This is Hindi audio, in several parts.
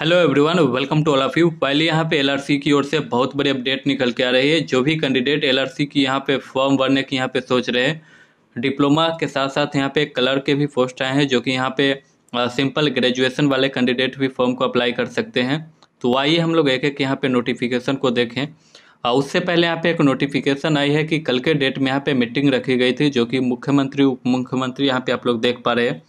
hello everyone welcome to all of you पहले यहाँ पे एलआरसी की ओर से बहुत बड़ी अपडेट निकल के आ रही है जो भी कैंडिडेट एलआरसी की यहाँ पे फॉर्म भरने की यहाँ पे सोच रहे हैं डिप्लोमा के साथ साथ यहाँ पे कलर के भी पोस्ट आए हैं जो कि यहाँ पे सिंपल ग्रेजुएशन वाले कैंडिडेट भी फॉर्म को अप्लाई कर सकते हैं तो आइए हम लोग एक एक यहाँ पे नोटिफिकेशन को देखें और उससे पहले यहाँ पे एक नोटिफिकेशन आई है कि कल के डेट में यहाँ पे मीटिंग रखी गई थी जो कि मुख्यमंत्री उप मुख्यमंत्री यहाँ पे आप लोग देख पा रहे हैं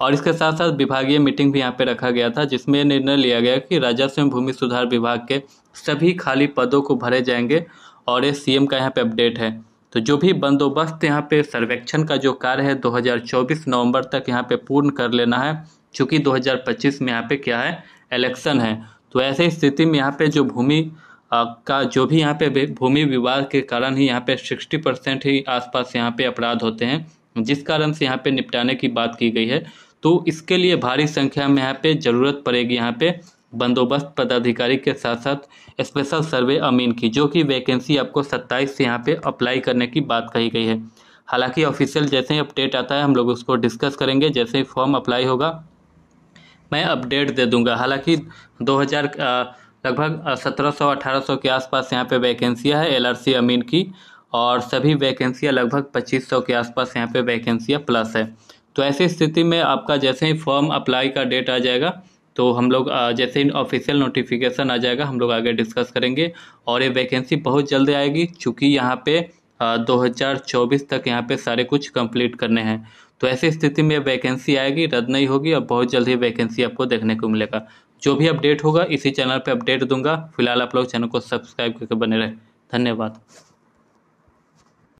और इसके साथ साथ विभागीय मीटिंग भी यहाँ पे रखा गया था जिसमें निर्णय लिया गया कि राजस्व एवं भूमि सुधार विभाग के सभी खाली पदों को भरे जाएंगे और ये सीएम का यहाँ पे अपडेट है तो जो भी बंदोबस्त यहाँ पे सर्वेक्षण का जो कार्य है 2024 नवंबर तक यहाँ पे पूर्ण कर लेना है क्योंकि 2025 में यहाँ पे क्या है इलेक्शन है तो ऐसे स्थिति में यहाँ पे जो भूमि का जो भी यहाँ पे भूमि विवाद के कारण ही यहाँ पे 60 परसेंट ही आसपास यहाँ पे अपराध होते हैं जिस कारण से यहाँ पे निपटाने की बात की गई है तो इसके लिए भारी संख्या में यहाँ पे ज़रूरत पड़ेगी यहाँ पे बंदोबस्त पदाधिकारी के साथ साथ स्पेशल सर्वे अमीन की जो कि वैकेंसी आपको 27 से यहाँ पे अप्लाई करने की बात कही गई है हालांकि ऑफिशियल जैसे ही अपडेट आता है हम लोग उसको डिस्कस करेंगे जैसे ही फॉर्म अप्लाई होगा मैं अपडेट दे दूंगा हालांकि 2000 लगभग सत्रह सौ के आसपास यहाँ पे वैकेंसियाँ है एलआरसी अमीन की और सभी वैकेंसियाँ लगभग 2500 के आसपास यहाँ पे वैकेंसियाँ प्लस है तो ऐसी स्थिति में आपका जैसे ही फॉर्म अप्लाई का डेट आ जाएगा तो हम लोग जैसे ही ऑफिशियल नोटिफिकेशन आ जाएगा हम लोग आगे डिस्कस करेंगे और ये वैकेंसी बहुत जल्दी आएगी चूँकि यहाँ पे दो तक यहाँ पर सारे कुछ कम्प्लीट करने हैं तो ऐसी स्थिति में वैकेंसी आएगी रद्द नहीं होगी और बहुत जल्द ही वैकेंसी आपको देखने को मिलेगा जो भी अपडेट होगा इसी चैनल पे अपडेट दूंगा फिलहाल आप लोग चैनल को सब्सक्राइब करके बने रहें धन्यवाद